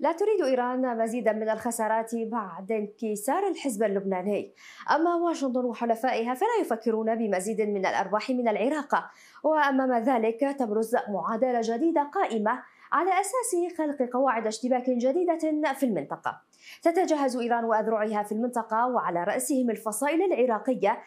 لا تريد إيران مزيدا من الخسارات بعد انكسار الحزب اللبناني أما واشنطن وحلفائها فلا يفكرون بمزيد من الأرباح من العراق وأمام ذلك تبرز معادلة جديدة قائمة على أساس خلق قواعد اشتباك جديدة في المنطقة تتجهز إيران وأذرعها في المنطقة وعلى رأسهم الفصائل العراقية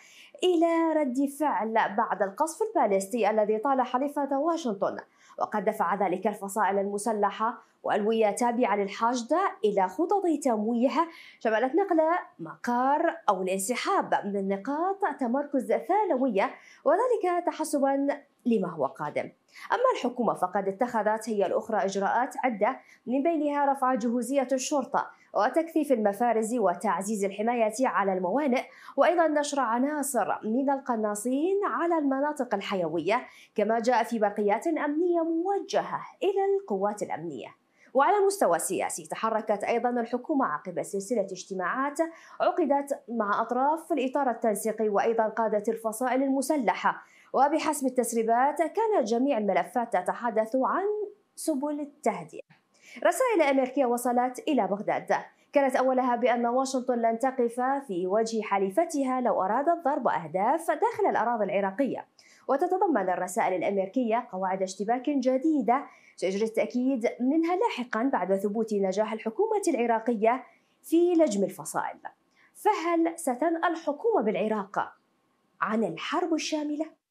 إلى رد فعل بعد القصف البالستي الذي طال حليفة واشنطن وقد دفع ذلك الفصائل المسلحة وألوية تابعة الحاجدة إلى خطط تمويه شملت نقل مقار أو الانسحاب من النقاط تمركز ثانوية وذلك تحسبا لما هو قادم أما الحكومة فقد اتخذت هي الأخرى إجراءات عدة من بينها رفع جهوزية الشرطة وتكثيف المفارز وتعزيز الحماية على الموانئ وأيضا نشر عناصر من القناصين على المناطق الحيوية كما جاء في بقيات أمنية موجهة إلى القوات الأمنية وعلى المستوى السياسي تحركت أيضا الحكومة عقب سلسلة اجتماعات عقدت مع أطراف الإطار التنسيقي وأيضا قادة الفصائل المسلحة وبحسب التسريبات كانت جميع الملفات تتحدث عن سبل التهدئة رسائل أمريكية وصلت إلى بغداد كانت أولها بأن واشنطن لن تقف في وجه حليفتها لو أرادت ضرب أهداف داخل الأراضي العراقية وتتضمن الرسائل الأمريكية قواعد اشتباك جديدة سيجري التأكيد منها لاحقا بعد ثبوت نجاح الحكومة العراقية في لجم الفصائل فهل ستنأى الحكومة بالعراق عن الحرب الشاملة؟